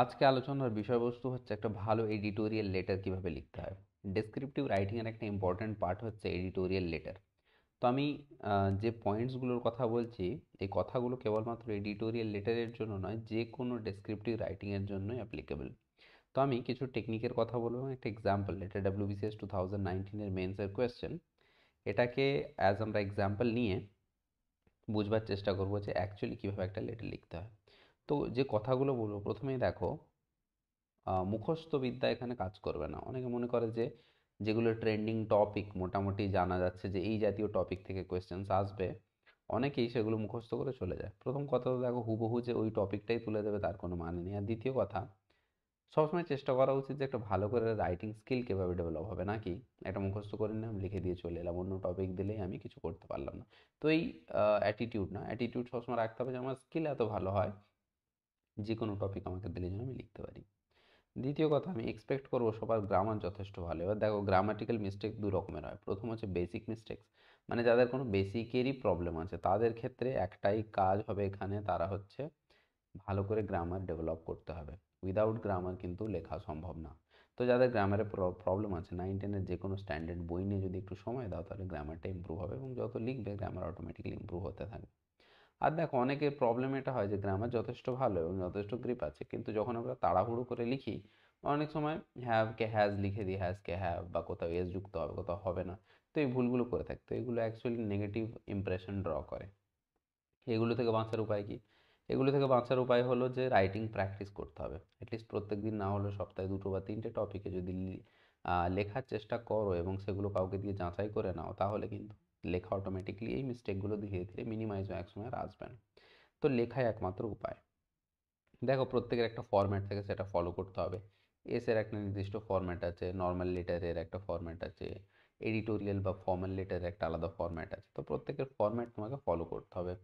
আজকে আলোচনার বিষয়বস্তু হচ্ছে একটা ভালো এডিটোরিয়াল লেটার কিভাবে লিখতে হয় ডেসক্রিপটিভ রাইটিংয়ের একটা ইম্পর্ট্যান্ট পার্ট হচ্ছে এডিটোরিয়াল লেটার তো আমি যে পয়েন্টসগুলোর কথা বলছি এই কথাগুলো কেবলমাত্র এডিটোরিয়াল লেটারের জন্য নয় যে কোনো ডেসক্রিপটিভ রাইটিংয়ের জন্যই অ্যাপ্লিকেবল তো আমি কিছু টেকনিকের কথা বলবো একটা এক্সাম্পল এটা ডাব্লিউবিসিএস টু থাউজেন্ড নাইনটিনের মেন্সের কোয়েশ্চেন এটাকে অ্যাজ আমরা এক্সাম্পল নিয়ে বুঝবার চেষ্টা করবো যে অ্যাকচুয়ালি কীভাবে একটা লেটার লিখতে হয় তো যে কথাগুলো বলবো প্রথমেই দেখো মুখস্থ বিদ্যা এখানে কাজ করবে না অনেকে মনে করে যে যেগুলো ট্রেন্ডিং টপিক মোটামুটি জানা যাচ্ছে যে এই জাতীয় টপিক থেকে কোয়েশ্চেন্স আসবে অনেকেই সেগুলো মুখস্থ করে চলে যায় প্রথম কথা তো দেখো হুবহু যে ওই টপিকটাই তুলে দেবে তার কোনো মানে নেই আর দ্বিতীয় কথা সবসময় চেষ্টা করা উচিত যে একটা ভালো করে রাইটিং স্কিল কীভাবে ডেভেলপ হবে নাকি একটা মুখস্থ করে নিলাম লিখে দিয়ে চলে এলাম অন্য টপিক দিলেই আমি কিছু করতে পারলাম না তো এই অ্যাটিটিউড না অ্যাটিটিউড সবসময় রাখতে হবে যে আমার স্কিল এত ভালো হয় যে কোনো টপিক আমাকে দিলে যেন আমি লিখতে পারি দ্বিতীয় কথা আমি এক্সপেক্ট করব সবার গ্রামার যথেষ্ট ভালো এবার দেখো গ্রামাটিক্যাল মিস্টেক দু রকমের হয় প্রথম হচ্ছে বেসিক মিস্টেক্স মানে যাদের কোনো বেসিকেরই প্রবলেম আছে তাদের ক্ষেত্রে একটাই কাজ হবে এখানে তারা হচ্ছে ভালো করে গ্রামার ডেভেলপ করতে হবে উইদাউট গ্রামার কিন্তু লেখা সম্ভব না তো যাদের গ্রামারে প্রবলেম আছে নাইন টেনের যে কোনো স্ট্যান্ডার্ড বই নিয়ে যদি একটু সময় দাও তাহলে গ্রামারটা ইম্প্রুভ হবে এবং যত লিখবে গ্রামার অটোমেটিক্যালি ইম্প্রুভ হতে থাকবে আর দেখো অনেকের প্রবলেম এটা হয় যে গ্রামার যথেষ্ট ভালো এবং যথেষ্ট গ্রিপ আছে কিন্তু যখন আমরা তাড়াহুড়ো করে লিখি অনেক সময় হ্যাভ কে হ্যাজ লিখে দিই হ্যাজ কে হ্যাভ বা কোথাও এস যুক্ত হবে কোথাও হবে না তো এই ভুলগুলো করে থাকে তো এগুলো অ্যাকচুয়ালি নেগেটিভ ইমপ্রেশন ড্র করে এগুলো থেকে বাঁচার উপায় কি এগুলো থেকে বাঁচার উপায় হলো যে রাইটিং প্র্যাকটিস করতে হবে অ্যাটলিস্ট প্রত্যেক দিন না হলে সপ্তাহে দুটো বা তিনটে টপিকে যদি লেখার চেষ্টা করো এবং সেগুলো কাউকে দিয়ে যাচাই করে নাও তাহলে কিন্তু লেখা অটোমেটিকলি এই মিস্টেকগুলো ধীরে ধীরে মিনিমাইজ হয়ে একসময় আর আসবে না তো লেখাই একমাত্র উপায় দেখো প্রত্যেকের একটা ফরম্যাট থাকে সেটা ফলো করতে হবে এসের একটা নির্দিষ্ট ফরম্যাট আছে নর্মাল লেটারের একটা ফরম্যাট আছে এডিটোরিয়াল বা ফর্মাল লেটারের একটা আলাদা ফরম্যাট আছে তো প্রত্যেকের ফরম্যাট তোমাকে ফলো করতে হবে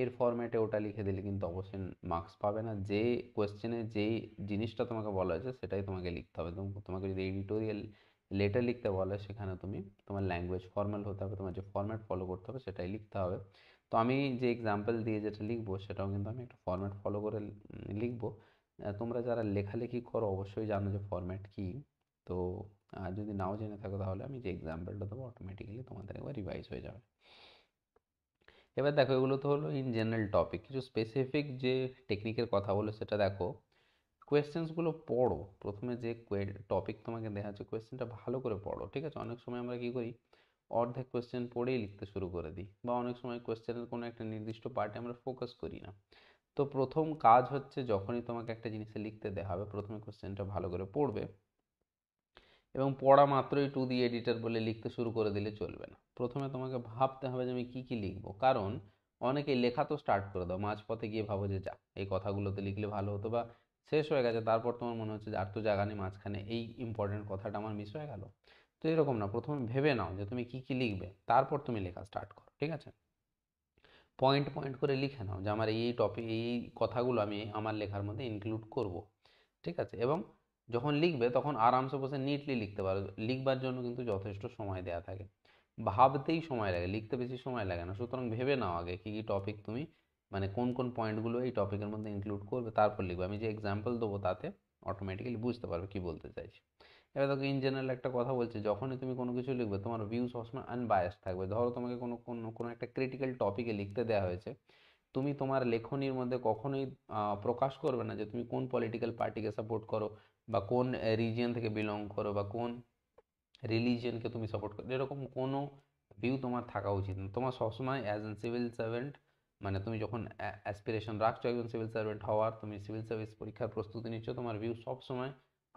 এর ফরম্যাটে ওটা লিখে দিলে কিন্তু অবশ্যই মার্কস পাবে না যে কোয়েশ্চেনে যেই জিনিসটা তোমাকে বলা হয়েছে সেটাই তোমাকে লিখতে হবে তোমাকে যদি এডিটোরিয়াল লেটার লিখতে বলে সেখানে তুমি তোমার ল্যাঙ্গুয়েজ ফর্মাল হতে হবে তোমার যে ফর্ম্যাট ফলো করতে হবে সেটাই লিখতে হবে তো আমি যে এক্সাম্পল দিয়ে যেটা লিখবো সেটাও কিন্তু আমি একটা ফর্ম্যাট ফলো করে লিখবো তোমরা যারা লেখালেখি করো অবশ্যই জানো যে ফর্ম্যাট কী তো আর যদি নাও জেনে থাকো তাহলে আমি যে এক্সাম্পলটা দেবো অটোমেটিক্যালি তোমাদের একবার রিভাইজ হয়ে যাবে এবার দেখো এগুলো তো হলো ইন জেনারেল টপিক কিছু স্পেসিফিক যে টেকনিকের কথা বলো সেটা দেখো কোয়েশ্চেন্সগুলো পড়ো প্রথমে যে টপিক তোমাকে দেওয়া আছে কোয়েশ্চেনটা ভালো করে পড়ো ঠিক আছে অনেক সময় আমরা কী করি অর্ধেক কোয়েশ্চেন পড়েই লিখতে শুরু করে দিই বা অনেক সময় কোয়েশ্চেনের কোনো একটা নির্দিষ্ট পার্টে আমরা ফোকাস করি না তো প্রথম কাজ হচ্ছে যখনই তোমাকে একটা জিনিসে লিখতে দেওয়া হবে প্রথমে কোয়েশ্চেনটা ভালো করে পড়বে এবং পড়া মাত্রই টু দি এডিটার বলে লিখতে শুরু করে দিলে চলবে না প্রথমে তোমাকে ভাবতে হবে যে আমি কী কী লিখবো কারণ অনেকে লেখা তো স্টার্ট করে দাও মাঝপথে গিয়ে ভাবো যে যা এই কথাগুলোতে লিখলে ভালো হতো বা শেষ হয়ে গেছে তারপর তোমার মনে হচ্ছে যে আর তো জায়গা নেই মাঝখানে এই ইম্পর্টেন্ট কথাটা আমার মিস হয়ে গেল তো এরকম না প্রথমে ভেবে নাও যে তুমি কি কি লিখবে তারপর তুমি লেখা স্টার্ট করো ঠিক আছে পয়েন্ট পয়েন্ট করে লিখে নাও যে আমার এই টপিক এই কথাগুলো আমি আমার লেখার মধ্যে ইনক্লুড করব ঠিক আছে এবং যখন লিখবে তখন আরামসে বসে নিটলি লিখতে পারো লিখবার জন্য কিন্তু যথেষ্ট সময় দেওয়া থাকে ভাবতেই সময় লাগে লিখতে বেশি সময় লাগে না সুতরাং ভেবে নাও আগে কী কী টপিক তুমি মানে কোন কোন পয়েন্টগুলো এই টপিকের মধ্যে ইনক্লুড করবে তারপর লিখবে আমি যে এক্সাম্পল দেবো তাতে অটোমেটিক্যালি বুঝতে পারবে কী বলতে চাইছি এবার তোকে ইন জেনারেল একটা কথা বলছে যখনই তুমি কোনো কিছু লিখবে তোমার ভিউ সবসময় আনবায়াস থাকবে ধরো তোমাকে কোনো কোনো কোনো একটা ক্রিটিক্যাল টপিকে লিখতে দেওয়া হয়েছে তুমি তোমার লেখনির মধ্যে কখনোই প্রকাশ করবে না যে তুমি কোন পলিটিক্যাল পার্টিকে সাপোর্ট করো বা কোন রিজিয়ন থেকে বিলং করো বা কোন রিলিজিয়নকে তুমি সাপোর্ট করো এরকম কোনো ভিউ তোমার থাকা উচিত না তোমার সবসময় অ্যাজ এন সিভিল সার্ভেন্ট মানে তুমি যখন অ্যাসপিরেশন রাখছো একজন সিভিল সার্ভেন্ট হওয়ার তুমি সিভিল সার্ভিস পরীক্ষার প্রস্তুতি নিচ্ছ তোমার ভিউ সবসময়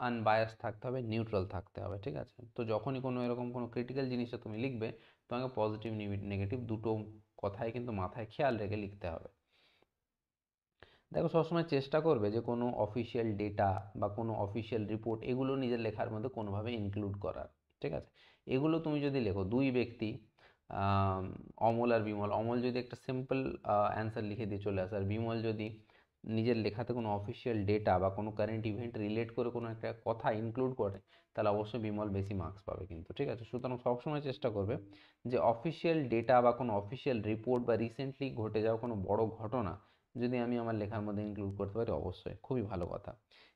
আনবায়াস থাকতে হবে নিউট্রাল থাকতে হবে ঠিক আছে তো যখনই কোনো এরকম কোনো ক্রিটিক্যাল জিনিসে তুমি লিখবে তোমাকে পজিটিভ নেগেটিভ দুটো কথাই কিন্তু মাথায় খেয়াল রেখে লিখতে হবে দেখো সবসময় চেষ্টা করবে যে কোনো অফিসিয়াল ডেটা বা কোনো অফিসিয়াল রিপোর্ট এগুলো নিজের লেখার মধ্যে কোনোভাবে ইনক্লুড করার ঠিক আছে এগুলো তুমি যদি লেখো দুই ব্যক্তি অমল আর বিমল অমল যদি একটা সিম্পল অ্যান্সার লিখে দিয়ে চলে আসে আর বিমল যদি নিজের লেখাতে কোনো অফিসিয়াল ডেটা বা কোনো কারেন্ট ইভেন্ট রিলেট করে কোনো একটা কথা ইনক্লুড করে তাহলে অবশ্যই বিমল বেশি মার্কস পাবে কিন্তু ঠিক আছে সুতরাং সবসময় চেষ্টা করবে যে অফিসিয়াল ডেটা বা কোনো অফিসিয়াল রিপোর্ট বা রিসেন্টলি ঘটে যাওয়া কোনো বড় ঘটনা যদি আমি আমার লেখার মধ্যে ইনক্লুড করতে পারি অবশ্যই খুবই ভালো কথা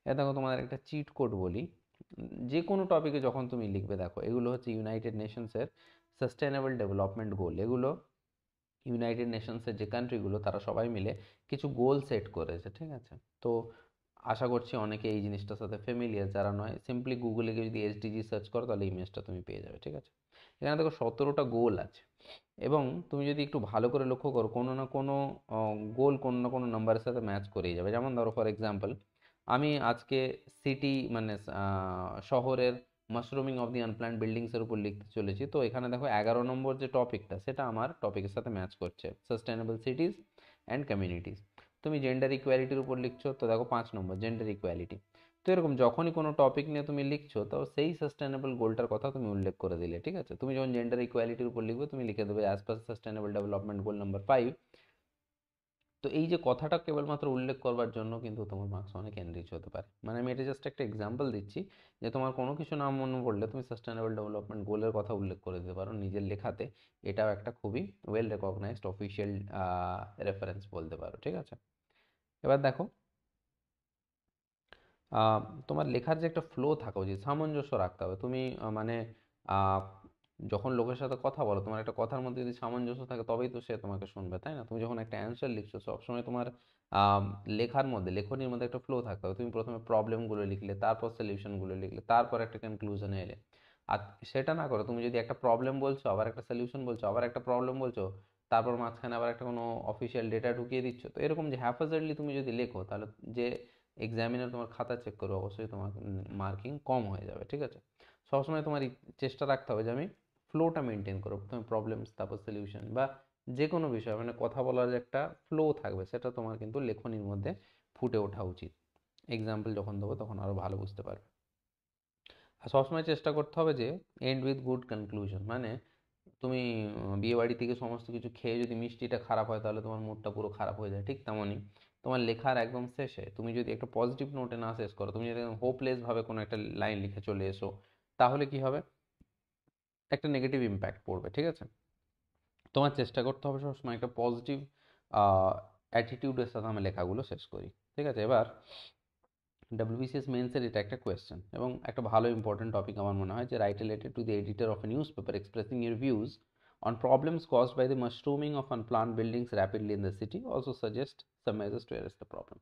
এ দেখো তোমাদের একটা চিট কোড বলি যে কোনো টপিকে যখন তুমি লিখবে দেখো এগুলো হচ্ছে ইউনাইটেড নেশনসের সাস্টেনেবল ডেভেলপমেন্ট গোল এগুলো ইউনাইটেড নেশনসের যে কান্ট্রিগুলো তারা সবাই মিলে কিছু গোল সেট করেছে ঠিক আছে তো আশা করছি অনেকে এই জিনিসটার সাথে ফ্যামিলিয়ার যারা নয় সিম্পলি গুগলে গিয়ে যদি এসডিজি সার্চ করো তাহলে ইমেজটা তুমি পেয়ে যাবে ঠিক আছে এখানে দেখো সতেরোটা গোল আছে এবং তুমি যদি একটু ভালো করে লক্ষ্য করো কোনো না কোনো গোল কোনো না কোনো নাম্বারের সাথে ম্যাচ করেই যাবে যেমন ধরো ফর এক্সাম্পল আমি আজকে সিটি মানে শহরের মাশরুমিং অফ দি আনপ্ল্যান্ড বিল্ডিংসের উপর লিখতে চলেছি তো এখানে দেখো এগারো নম্বর যে টপিকটা সেটা আমার টপিকের সাথে ম্যাচ করছে সাস্টেনেবল সিটিজ অ্যান্ড কমিউনিটিস তুমি জেন্ডার ইকুয়ালিটির উপর লিখছো তো দেখো পাঁচ নম্বর জেন্ডার ইকুয়ালিটি তো এরকম যখনই কোনো টপিক নিয়ে তুমি লিখছো তো সেই সাস্টেনেবল গোলটার কথা তুমি উল্লেখ করে দিলে ঠিক আছে তুমি যখন জেন্ডার ইকুয়ালিটির উপর লিখবে তুমি লিখে দেবে as per sustainable development goal number five তো এই যে কথাটা কেবলমাত্র উল্লেখ করবার জন্য কিন্তু তোমার মার্কস অনেক এনরিচ হতে পারে মানে আমি এটা জাস্ট একটা এক্সাম্পল দিচ্ছি যে তোমার কোনো কিছু নাম মনে পড়লে তুমি সাস্টেনেবল ডেভেলপমেন্ট গোলের কথা উল্লেখ করে দিতে পারো নিজের লেখাতে এটাও একটা খুবই ওয়েল রেকগনাইজড অফিসিয়াল রেফারেন্স বলতে পারো ঠিক আছে এবার দেখো তোমার লেখার যে একটা ফ্লো থাকা উচিত সামঞ্জস্য রাখতে হবে তুমি মানে যখন লোকের সাথে কথা বলো তোমার একটা কথার মধ্যে যদি সামঞ্জস্য থাকে তবেই তো সে তোমাকে শুনবে তাই না তুমি যখন একটা অ্যান্সার লিখছো সবসময় তোমার লেখার মধ্যে লেখনির মধ্যে একটা ফ্লো থাকতে হবে তুমি প্রথমে প্রবলেমগুলো লিখলে তারপর সলিউশনগুলো লিখলে তারপর একটা কনক্লুশনে এলে আর সেটা না করো তুমি যদি একটা প্রবলেম বলছো আবার একটা সলিউশন বলছো আবার একটা প্রবলেম বলছো তারপর মাঝখানে আবার একটা কোনো অফিসিয়াল ডেটা ঢুকিয়ে দিচ্ছ তো এরকম যে হ্যাফাজার্ডলি তুমি যদি লেখো তাহলে যে এক্সামিনার তোমার খাতা চেক করবে অবশ্যই তোমার মার্কিং কম হয়ে যাবে ঠিক আছে সবসময় তোমার চেষ্টা রাখতে হবে যে আমি ফ্লোটা মেনটেন করো প্রথমে প্রবলেমস তারপর সলিউশন বা যে কোনো বিষয় মানে কথা বলার যে একটা ফ্লো থাকবে সেটা তোমার কিন্তু লেখনির মধ্যে ফুটে ওঠা উচিত এক্সাম্পল যখন দেবো তখন আরও ভালো বুঝতে পারবে আর সবসময় চেষ্টা করতে হবে যে এন্ড উইথ গুড কনক্লুশন মানে তুমি বিয়ে বাড়ি থেকে সমস্ত কিছু খেয়ে যদি মিষ্টিটা খারাপ হয় তাহলে তোমার মুডটা পুরো খারাপ হয়ে যায় ঠিক তেমনই তোমার লেখার একদম শেষে তুমি যদি একটা পজিটিভ নোটে না শেষ করো তুমি যদি হোপলেসভাবে কোনো একটা লাইন লিখে চলে এসো তাহলে কি হবে একটা নেগেটিভ ইম্প্যাক্ট পড়বে ঠিক আছে তোমার চেষ্টা করতে হবে সবসময় একটা পজিটিভ অ্যাটিটিউডের সাথে আমি লেখাগুলো শেষ করি ঠিক আছে এবার ডাব্লিউবিসিএস মেন্সের এটা একটা কোয়েশ্চেন এবং একটা ভালো ইম্পর্টেন্ট টপিক আমার মনে হয় যে write related to the editor of a newspaper expressing your views problems caused by by the of unplanned buildings rapidly in the city also suggest some measures to address the problem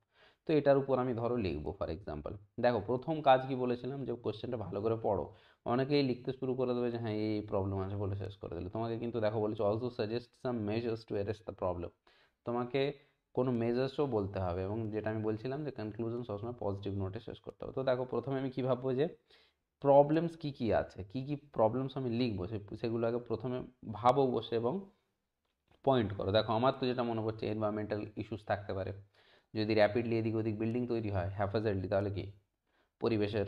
তো এটার উপর আমি ধরো লিখবো for example দেখো প্রথম কাজ কি বলেছিলাম যে কোশ্চেনটা ভালো করে পড়ো অনেকেই লিখতে শুরু করে দেবে যে হ্যাঁ এই প্রবলেম আছে বলে শেষ করে দিলে তোমাকে কিন্তু দেখো বলেছে also suggest some measures to arrest the problem তোমাকে কোনো মেজার্সও বলতে হবে এবং যেটা আমি বলছিলাম যে কনক্লুশন সবসময় পজিটিভ নোটে শেষ করতে হবে তো দেখো প্রথমে আমি কী ভাববো যে প্রবলেমস কী কী আছে কী কী প্রবলেমস আমি লিখবো সেগুলো আগে প্রথমে ভাবো বসে এবং পয়েন্ট করো দেখো আমার তো যেটা মনে পড়ছে এনভায়রনমেন্টাল ইস্যুস থাকতে পারে যদি র্যাপিডলি এদিক ওদিক বিল্ডিং তৈরি হয় হ্যাফাজার্ডলি তাহলে কি পরিবেশের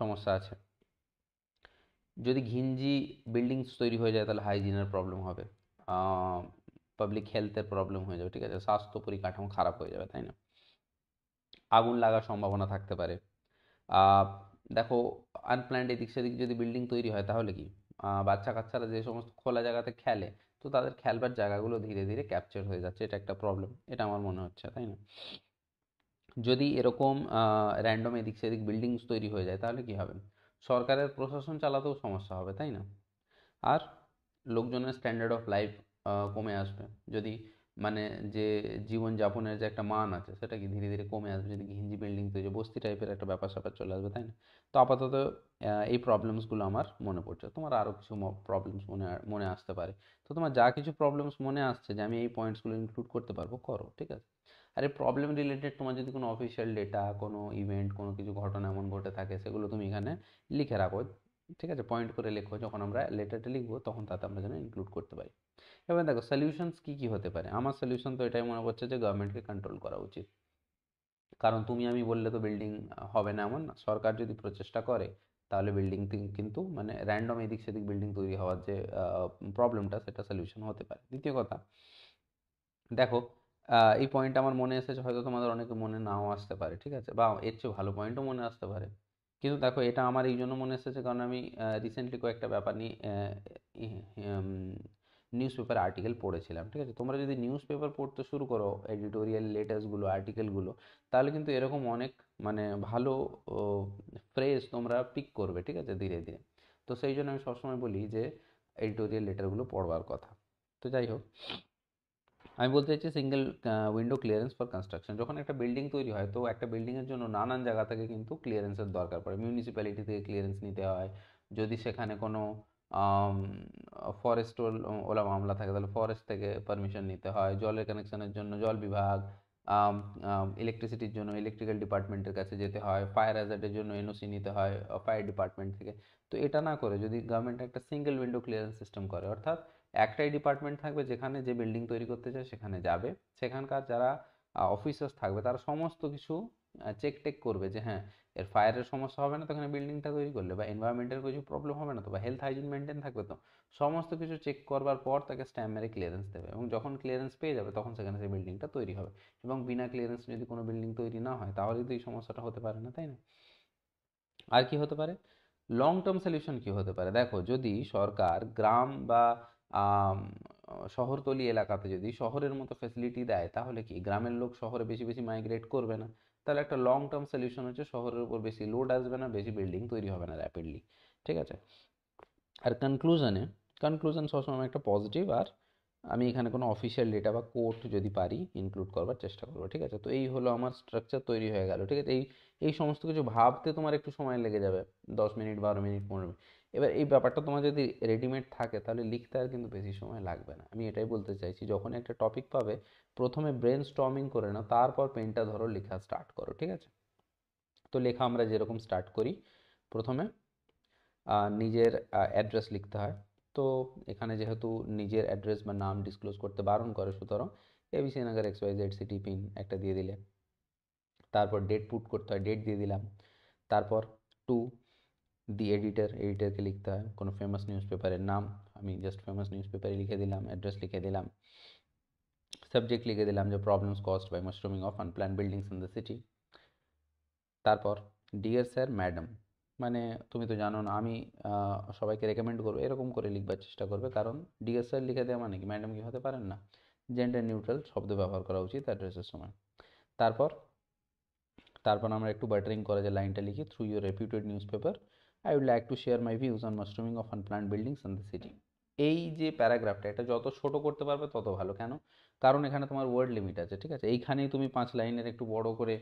সমস্যা আছে যদি ঘিঞ্জি বিল্ডিংস তৈরি হয়ে যায় তাহলে হাইজিনের প্রবলেম হবে পাবলিক হেলথের প্রবলেম হয়ে যাবে ঠিক আছে স্বাস্থ্য পরিকাঠামো খারাপ হয়ে যাবে তাই না আগুন লাগার সম্ভাবনা থাকতে পারে দেখো আনপ্ল্যান্ড এদিক সেদিক যদি বিল্ডিং তৈরি হয় তাহলে কি বাচ্চা কাচ্চারা যে সমস্ত খোলা জায়গাতে খেলে তো তাদের খেলবার জায়গাগুলো ধীরে ধীরে ক্যাপচার হয়ে যাচ্ছে এটা একটা প্রবলেম এটা আমার মনে হচ্ছে তাই না যদি এরকম র্যান্ডম এদিক সেদিক বিল্ডিংস তৈরি হয়ে যায় তাহলে কি হবে সরকারের প্রশাসন চালাতেও সমস্যা হবে তাই না আর লোকজনের স্ট্যান্ডার্ড অফ লাইফ কমে আসবে যদি মানে যে জীবনযাপনের যে একটা মান আছে সেটা কি ধীরে ধীরে কমে আসবে যদি ঘিঞ্জি বিল্ডিং তৈরি বস্তি টাইপের একটা ব্যাপার স্যাপার চলে আসবে তাই না তো আপাতত এই প্রবলেমসগুলো আমার মনে পড়ছে তোমার আরও কিছু প্রবলেমস মনে মনে আসতে পারে তো তোমার যা কিছু প্রবলেমস মনে আসছে যে আমি এই পয়েন্টসগুলো ইনক্লুড করতে পারবো করো ঠিক আছে আর এই প্রবলেম রিলেটেড তোমার যদি কোনো অফিসিয়াল ডেটা কোনো ইভেন্ট কোনো কিছু ঘটনা এমন ঘটে থাকে সেগুলো তুমি এখানে লিখে রাখো ঠিক আছে পয়েন্ট করে লেখো যখন আমরা লেটারটা লিখবো তখন তাতে আমরা যেন ইনক্লুড করতে পারি এবার দেখো সলিউশনস কী কী হতে পারে আমার সলিউশন তো এটাই মনে হচ্ছে যে গভর্নমেন্টকে কন্ট্রোল করা উচিত কারণ তুমি আমি বললে তো বিল্ডিং হবে না এমন সরকার যদি প্রচেষ্টা করে তাহলে বিল্ডিং কিন্তু মানে র্যান্ডম এদিক সেদিক বিল্ডিং তৈরি হওয়ার যে প্রবলেমটা সেটা সলিউশন হতে পারে দ্বিতীয় কথা দেখো এই পয়েন্ট আমার মনে এসেছে হয়তো তোমাদের অনেকে মনে নাও আসতে পারে ঠিক আছে বা এর চেয়ে ভালো পয়েন্টও মনে আসতে পারে কিন্তু দেখো এটা আমার এই জন্য মনে এসেছে কারণ আমি রিসেন্টলি কয়েকটা ব্যাপার নিয়ে নিউজ পেপার আর্টিকেল পড়েছিলাম ঠিক আছে তোমরা যদি নিউজ পেপার পড়তে শুরু করো এডিটোরিয়াল লেটার্সগুলো আর্টিকেলগুলো তাহলে কিন্তু এরকম অনেক মানে ভালো ফ্রেজ তোমরা পিক করবে ঠিক আছে ধীরে ধীরে তো সেই জন্য আমি সবসময় বলি যে এডিটোরিয়াল লেটারগুলো পড়বার কথা তো যাই হোক আমি বলতে চাইছি single window clearance for construction যখন একটা বিল্ডিং তৈরি হয় তো একটা বিল্ডিংয়ের জন্য নানান জায়গা থেকে কিন্তু ক্লিয়ারেন্সের দরকার পড়ে মিউনিসিপ্যালিটি থেকে ক্লিয়ারেন্স নিতে হয় যদি সেখানে কোনো ফরেস্ট ওলা মামলা থাকে তাহলে ফরেস্ট থেকে পারমিশন নিতে হয় জলের কানেকশনের জন্য জল বিভাগ ইলেকট্রিসিটির জন্য ইলেকট্রিক্যাল ডিপার্টমেন্টের কাছে যেতে হয় ফায়ার হ্যাজার্ডের জন্য এনওসি নিতে হয় ফায়ার ডিপার্টমেন্ট থেকে তো এটা না করে যদি গভর্নমেন্ট একটা সিঙ্গেল উইন্ডো ক্লিয়ারেন্স সিস্টেম করে অর্থাৎ একটাই ডিপার্টমেন্ট থাকবে যেখানে যে বিল্ডিং তৈরি করতে চায় সেখানে যাবে সেখানকার যারা অফিসার্স থাকবে তারা সমস্ত কিছু চেক টেক করবে যে হ্যাঁ এর ফায়ারের সমস্যা হবে না তো এখানে বিল্ডিংটা তৈরি করলে বা এনভায়রনমেন্টের কিছু প্রবলেম হবে না তো বা হেলথ হাইজিন মেনটেন থাকবে তো সমস্ত কিছু চেক করবার পর তাকে স্ট্যাম্প মেরে ক্লিয়ারেন্স দেবে এবং যখন ক্লিয়ারেন্স পেয়ে যাবে তখন সেখানে সেই বিল্ডিংটা তৈরি হবে এবং বিনা ক্লিয়ারেন্স যদি কোনো বিল্ডিং তৈরি না হয় তাহলে তো এই সমস্যাটা হতে পারে না তাই না আর কি হতে পারে লং টার্ম সলিউশন কি হতে পারে দেখো যদি সরকার গ্রাম বা শহরতলি এলাকাতে যদি শহরের মতো ফ্যাসিলিটি দেয় তাহলে কি গ্রামের লোক শহরে বেশি বেশি মাইগ্রেট করবে না তাহলে একটা লং টার্ম সলিউশন হচ্ছে শহরের উপর বেশি লোড আসবে না বেশি বিল্ডিং তৈরি হবে না র্যাপিডলি ঠিক আছে আর কনক্লুশনে কনক্লুশন সবসময় একটা পজিটিভ আর আমি এখানে কোনো অফিসিয়াল ডেটা বা কোর্ট যদি পারি ইনক্লুড করবার চেষ্টা করবো ঠিক আছে তো এই হলো আমার স্ট্রাকচার তৈরি হয়ে গেল ঠিক আছে এই এই সমস্ত কিছু ভাবতে তোমার একটু সময় লেগে যাবে দশ মিনিট বারো মিনিট পনেরো মিনিট এবার এই ব্যাপারটা তোমার যদি রেডিমেড থাকে তাহলে লিখতে আর কিন্তু বেশি সময় লাগবে না আমি এটাই বলতে চাইছি যখন একটা টপিক পাবে প্রথমে ব্রেন স্টর্মিং করে নাও তারপর পেনটা ধরো লেখা স্টার্ট করো ঠিক আছে তো লেখা আমরা যেরকম স্টার্ট করি প্রথমে নিজের অ্যাড্রেস লিখতে হয় তো এখানে যেহেতু নিজের অ্যাড্রেস বা নাম ডিসক্লোজ করতে বারণ করে সুতরাং ABC Nagar X Y Z city pin একটা দিয়ে দিলে তারপর ডেট পুট করতে হয় ডেট দিয়ে দিলাম তারপর টু দি এডিটার এডিটারকে লিখতে হয় কোনো ফেমাস নিউজ পেপারের নাম আমি জাস্ট ফেমাস নিউজ পেপারে লিখে দিলাম অ্যাড্রেস লিখে দিলাম সাবজেক্ট লিখে দিলাম যে problems caused by mushrooming of unplanned buildings in the city তারপর ডিয়ার স্যার ম্যাডাম মানে তুমি তো জানো না আমি সবাইকে রেকমেন্ড করবো এরকম করে লিখবার চেষ্টা করবে কারণ ডিএসআর লিখে দেওয়া মানে কি ম্যাডাম কি হতে পারেন না জেন্ডার নিউট্রাল শব্দ ব্যবহার করা উচিত অ্যাড্রেসের সময় তারপর তারপর আমরা একটু বাটারিং করা যে লাইনটা লিখি through your reputed newspaper I would like to share my views on mushrooming of unplanned buildings on the city এই যে প্যারাগ্রাফটা এটা যত ছোট করতে পারবে তত ভালো কেন কারণ এখানে তোমার ওয়ার্ড লিমিট আছে ঠিক আছে এইখানেই তুমি পাঁচ লাইনের একটু বড় করে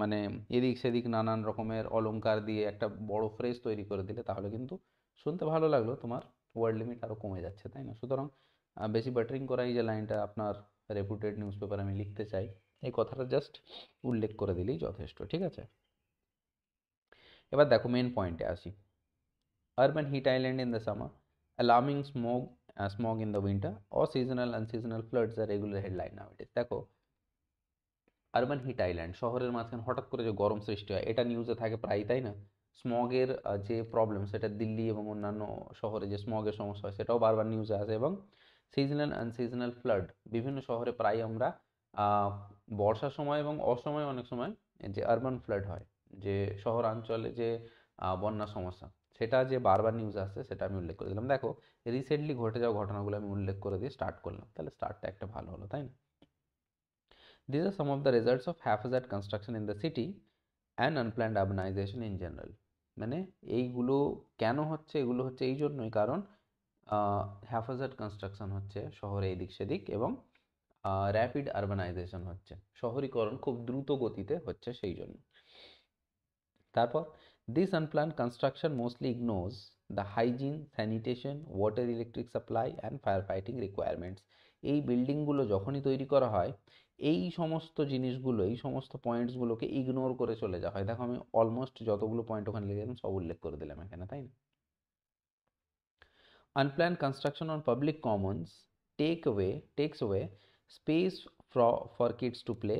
মানে এদিক সেদিক নানান রকমের অলঙ্কার দিয়ে একটা বড় ফ্রেজ তৈরি করে দিলে তাহলে কিন্তু শুনতে ভালো লাগলো তোমার ওয়ার্ল্ড লিমিট আরও কমে যাচ্ছে তাই না সুতরাং বেশি বাটারিং করাই যে লাইনটা আপনার রেপুটেড নিউজ পেপার আমি লিখতে চাই এই কথাটা জাস্ট উল্লেখ করে দিলেই যথেষ্ট ঠিক আছে এবার দেখো মেন পয়েন্টে আসি urban heat island in the summer, alarming smog, smog smog in the winter, or seasonal unseasonal floods are regular headline nowadays. দেখো আরবান হিট আইল্যান্ড শহরের মাঝখানে হঠাৎ করে যে গরম সৃষ্টি হয় এটা নিউজে থাকে প্রায় তাই না স্মগের যে প্রবলেম সেটা দিল্লি এবং অন্যান্য শহরে যে স্মগের সমস্যা হয় সেটাও বারবার নিউজে আসে এবং সিজনাল আনসিজনাল ফ্লাড বিভিন্ন শহরে প্রায় আমরা বর্ষার সময় এবং অসময়ে অনেক সময় যে আরবান ফ্লাড হয় যে শহরাঞ্চলে যে বন্যা সমস্যা সেটা যে বারবার নিউজ আসছে সেটা আমি উল্লেখ করে দিলাম দেখো রিসেন্টলি ঘটে যাওয়া ঘটনাগুলো আমি উল্লেখ করে দিয়ে স্টার্ট করলাম তাহলে স্টার্টটা একটা ভালো হলো তাই না These are some of the results of haphazard construction in the city and unplanned urbanization in general মানে এইগুলো কেন হচ্ছে এগুলো হচ্ছে এই জন্যই কারণ হ্যাফাজার্ড কনস্ট্রাকশন হচ্ছে শহরে এদিক সেদিক এবং র্যাপিড আরবানাইজেশন হচ্ছে শহরীকরণ খুব দ্রুত গতিতে হচ্ছে সেই জন্য তারপর this unplanned construction mostly ignores the hygiene sanitation water electric supply and fire fighting requirements এই বিল্ডিংগুলো যখনই তৈরি করা হয় এই সমস্ত জিনিসগুলো এই সমস্ত পয়েন্টসগুলোকে ইগনোর করে চলে যাওয়া হয় দেখো আমি অলমোস্ট যতগুলো পয়েন্ট ওখানে লিখে সব উল্লেখ করে দিলাম এখানে তাই না unplanned construction on public commons take way takes way space for for kids to play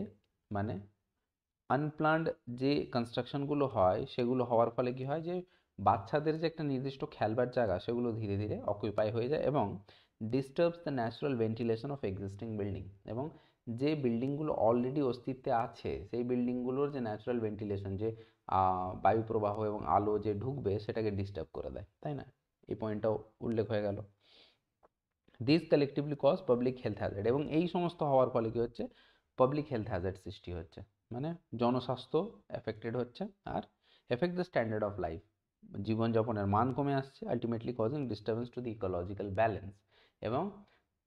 মানে আনপ্ল্যান্ড যে কনস্ট্রাকশনগুলো হয় সেগুলো হওয়ার ফলে কি হয় যে বাচ্চাদের যে একটা নির্দিষ্ট খেলবার জায়গা সেগুলো ধীরে ধীরে অকুপাই হয়ে যায় এবং disturbs the natural ventilation of existing building এবং যে বিল্ডিংগুলো অলরেডি অস্তিত্বে আছে সেই বিল্ডিংগুলোর যে ন্যাচারাল ভেন্টিলেশন যে বায়ু প্রবাহ এবং আলো যে ঢুকবে সেটাকে ডিস্টার্ব করে দেয় তাই না এই পয়েন্টটাও উল্লেখ হয়ে গেল this collectively cause public health hazard এবং এই সমস্ত হওয়ার ফলে কী হচ্ছে পাবলিক হেলথ হ্যাজার্ড সৃষ্টি হচ্ছে মানে জনস্বাস্থ্য এফেক্টেড হচ্ছে আর affect the standard of life জীবনযাপনের মান কমে আসছে ultimately causing disturbance to the ecological balance এবং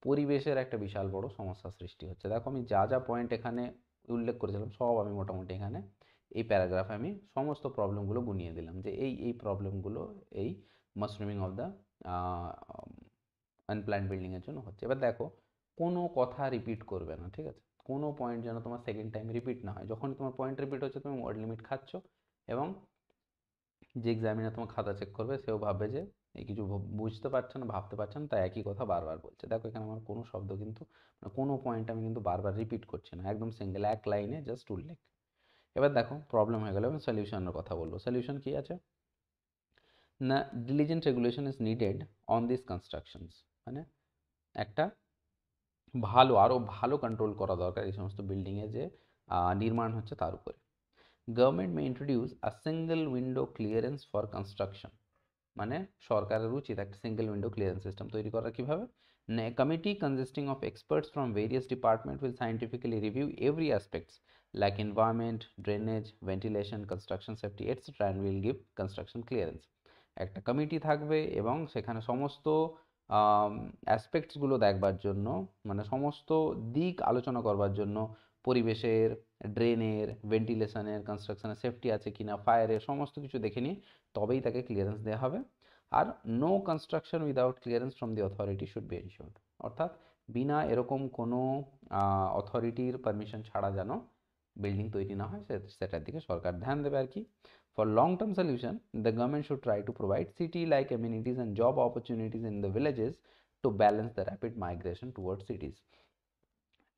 পরিবেশের একটা বিশাল বড় সমস্যা সৃষ্টি হচ্ছে দেখো আমি যা যা পয়েন্ট এখানে উল্লেখ করেছিলাম সব আমি মোটামুটি এখানে এই প্যারাগ্রাফে আমি সমস্ত প্রবলেমগুলো গুনিয়ে দিলাম যে এই এই প্রবলেমগুলো এই মাশরুমিং অফ দ্য আনপ্ল্যান্ড বিল্ডিংয়ের জন্য হচ্ছে এবার দেখো কোনো কথা রিপিট করবে না ঠিক আছে কোনো পয়েন্ট যেন তোমার সেকেন্ড টাইম রিপিট না হয় যখন তোমার পয়েন্ট রিপিট হচ্ছে তুমি ওয়ার্ড লিমিট খাচ্ছ এবং যে এক্সামিনার তোমার খাতা চেক করবে সেও ভাববে যে এই কিছু বুঝতে পারছে না ভাবতে পারছে না তাই একই কথা বারবার বলছে দেখো এখানে আমার কোনো শব্দ কিন্তু মানে কোনো পয়েন্ট আমি কিন্তু বারবার রিপিট করছি না একদম সিঙ্গেল এক লাইনে জাস্ট উল্লেখ এবার দেখো প্রবলেম হয়ে গেলো এবং সলিউশনের কথা বলবো সলিউশন কী আছে না diligent regulation is needed on this constructions মানে একটা ভালো আরও ভালো কন্ট্রোল করা দরকার এই সমস্ত বিল্ডিংয়ে যে নির্মাণ হচ্ছে তার উপরে government may introduce a single window clearance for construction মানে সরকারের উচিত একটা সিঙ্গেল উইন্ডো ক্লিয়ারেন্স সিস্টেম তৈরি করা কীভাবে committee consisting of experts from various department will scientifically review every aspects like environment drainage ventilation construction safety etcetera and will give construction clearance একটা committee থাকবে এবং সেখানে সমস্ত অ্যাসপেক্টসগুলো দেখবার জন্য মানে সমস্ত দিক আলোচনা করবার জন্য পরিবেশের ড্রেনের ভেন্টিলেশনের কনস্ট্রাকশনের সেফটি আছে কিনা ফায়ারের সমস্ত কিছু দেখে নিয়ে তবেই তাকে ক্লিয়ারেন্স দেওয়া হবে আর no construction without clearance from the authority should be ensured অর্থাৎ বিনা এরকম কোনো অথরিটির পারমিশন ছাড়া যেন বিল্ডিং তৈরি না হয় সেটার দিকে সরকার ধ্যান দেবে আর কি for long term solution the government should try to provide city like amenities and job opportunities in the villages to balance the rapid migration toward cities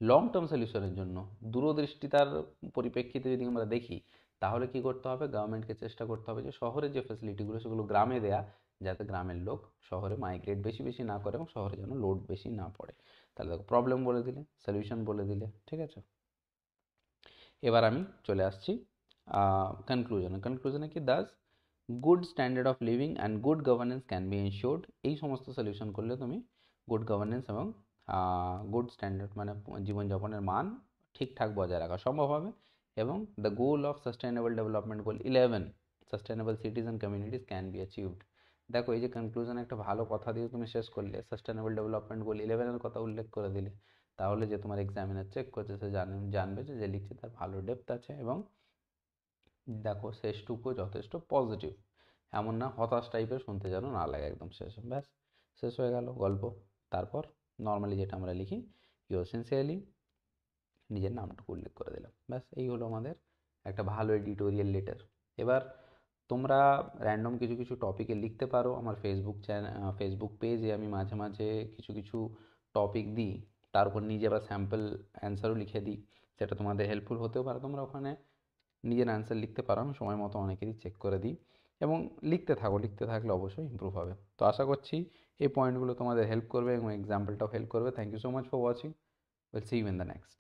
long term সলিউশনের জন্য দূরদৃষ্টিতার পরিপ্রেক্ষিতে যদি আমরা দেখি তাহলে কি করতে হবে গভর্নমেন্টকে চেষ্টা করতে হবে যে শহরে যে ফ্যাসিলিটিগুলো সেগুলো গ্রামে দেয়া যাতে গ্রামের লোক শহরে মাইগ্রেট বেশি বেশি না করে এবং শহরে যেন লোড বেশি না পড়ে তাহলে দেখো প্রবলেম বলে দিলে সলিউশন বলে দিলে ঠিক আছে এবার আমি চলে আসছি কনক্লুশনে কনক্লুশনে কি thus good standard of living and good governance can be ensured এই সমস্ত সলিউশন করলে তুমি গুড গভর্নেন্স এবং গুড স্ট্যান্ডার্ড মানে জীবনযাপনের মান ঠিকঠাক বজায় রাখা সম্ভব হবে এবং the goal of sustainable development goal eleven sustainable citizen communities can be achieved দেখো এই যে কনক্লুশন একটা ভালো কথা দিয়ে তুমি শেষ করলে সাস্টেনেবল ডেভেলপমেন্ট গোল ইলেভেনের কথা উল্লেখ করে দিলে তাহলে যে তোমার এক্সামিনার চেক করছে সে জানবে যে যে লিখছে তার ভালো ডেপথ আছে এবং দেখো শেষটুকু যথেষ্ট পজিটিভ এমন না হতাশ টাইপের শুনতে যেন না লাগে একদম শেষ ব্যাস শেষ হয়ে গেল গল্প তারপর নর্মালি যেটা আমরা লিখি ইয়োর সিনসিয়ারলি নিজের নামটুকু উল্লেখ করে দিলাম ব্যাস এই হলো আমাদের একটা ভালো এডিটোরিয়াল লেটার এবার তোমরা র্যান্ডম কিছু কিছু টপিকে লিখতে পারো আমার ফেসবুক চ্যানেল ফেসবুক পেজে আমি মাঝে মাঝে কিছু কিছু টপিক দিই তার উপর নিজে আবার স্যাম্পল অ্যান্সারও লিখে দিই সেটা তোমাদের হেল্পফুল হতেও পারে তোমরা ওখানে নিজের অ্যান্সার লিখতে পারো আমি সময় মতো অনেকেরই চেক করে দিই এবং লিখতে থাকো লিখতে থাকলে অবশ্যই ইম্প্রুভ হবে তো আশা করছি এই পয়েন্টগুলো তোমাদের হেল্প করবে এবং এক্সাম্পলটাও হেল্প করবে thank you so much for watching will see you in the next